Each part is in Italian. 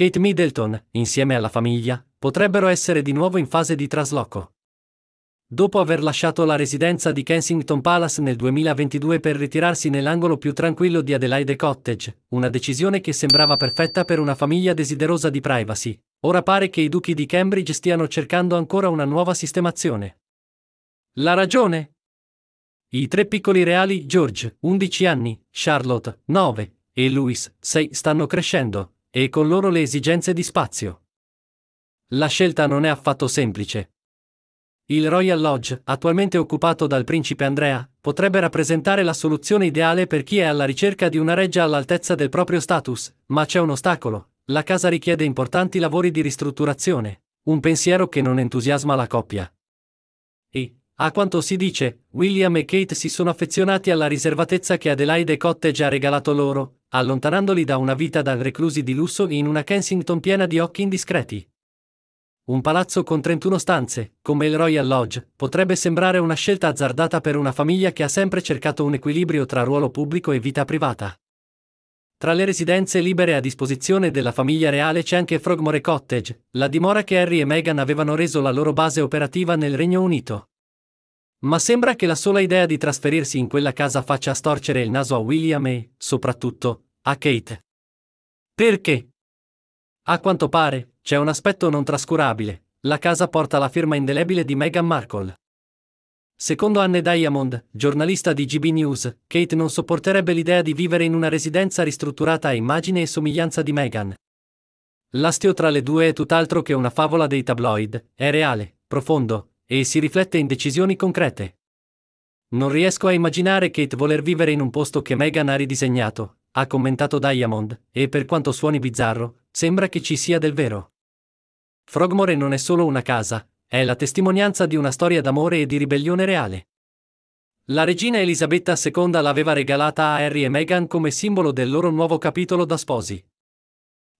Kate Middleton, insieme alla famiglia, potrebbero essere di nuovo in fase di trasloco. Dopo aver lasciato la residenza di Kensington Palace nel 2022 per ritirarsi nell'angolo più tranquillo di Adelaide Cottage, una decisione che sembrava perfetta per una famiglia desiderosa di privacy, ora pare che i duchi di Cambridge stiano cercando ancora una nuova sistemazione. La ragione? I tre piccoli reali, George, 11 anni, Charlotte, 9, e Louis, 6, stanno crescendo, e con loro le esigenze di spazio. La scelta non è affatto semplice. Il Royal Lodge, attualmente occupato dal principe Andrea, potrebbe rappresentare la soluzione ideale per chi è alla ricerca di una reggia all'altezza del proprio status, ma c'è un ostacolo. La casa richiede importanti lavori di ristrutturazione, un pensiero che non entusiasma la coppia. E, a quanto si dice, William e Kate si sono affezionati alla riservatezza che Adelaide Cottage ha regalato loro, allontanandoli da una vita da reclusi di lusso in una Kensington piena di occhi indiscreti. Un palazzo con 31 stanze, come il Royal Lodge, potrebbe sembrare una scelta azzardata per una famiglia che ha sempre cercato un equilibrio tra ruolo pubblico e vita privata. Tra le residenze libere a disposizione della famiglia reale c'è anche Frogmore Cottage, la dimora che Harry e Meghan avevano reso la loro base operativa nel Regno Unito. Ma sembra che la sola idea di trasferirsi in quella casa faccia storcere il naso a William e, soprattutto, a Kate. Perché? A quanto pare, c'è un aspetto non trascurabile. La casa porta la firma indelebile di Meghan Markle. Secondo Anne Diamond, giornalista di GB News, Kate non sopporterebbe l'idea di vivere in una residenza ristrutturata a immagine e somiglianza di Meghan. L'astio tra le due è tutt'altro che una favola dei tabloid, è reale, profondo, e si riflette in decisioni concrete. Non riesco a immaginare Kate voler vivere in un posto che Meghan ha ridisegnato, ha commentato Diamond, e per quanto suoni bizzarro, sembra che ci sia del vero. Frogmore non è solo una casa, è la testimonianza di una storia d'amore e di ribellione reale. La regina Elisabetta II l'aveva regalata a Harry e Meghan come simbolo del loro nuovo capitolo da sposi.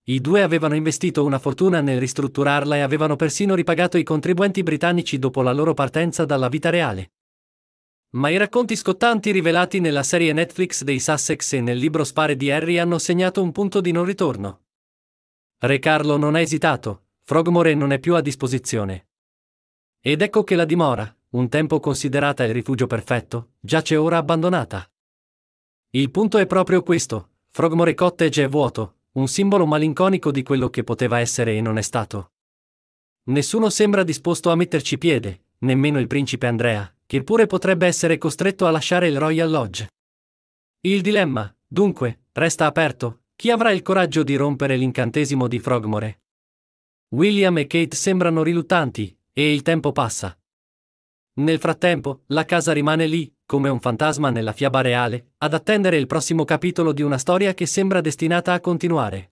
I due avevano investito una fortuna nel ristrutturarla e avevano persino ripagato i contribuenti britannici dopo la loro partenza dalla vita reale. Ma i racconti scottanti rivelati nella serie Netflix dei Sussex e nel libro Spare di Harry hanno segnato un punto di non ritorno. Re Carlo non ha esitato, Frogmore non è più a disposizione. Ed ecco che la dimora, un tempo considerata il rifugio perfetto, giace ora abbandonata. Il punto è proprio questo, Frogmore Cottage è vuoto, un simbolo malinconico di quello che poteva essere e non è stato. Nessuno sembra disposto a metterci piede, nemmeno il principe Andrea, che pure potrebbe essere costretto a lasciare il Royal Lodge. Il dilemma, dunque, resta aperto, chi avrà il coraggio di rompere l'incantesimo di Frogmore? William e Kate sembrano riluttanti, e il tempo passa. Nel frattempo, la casa rimane lì, come un fantasma nella fiaba reale, ad attendere il prossimo capitolo di una storia che sembra destinata a continuare.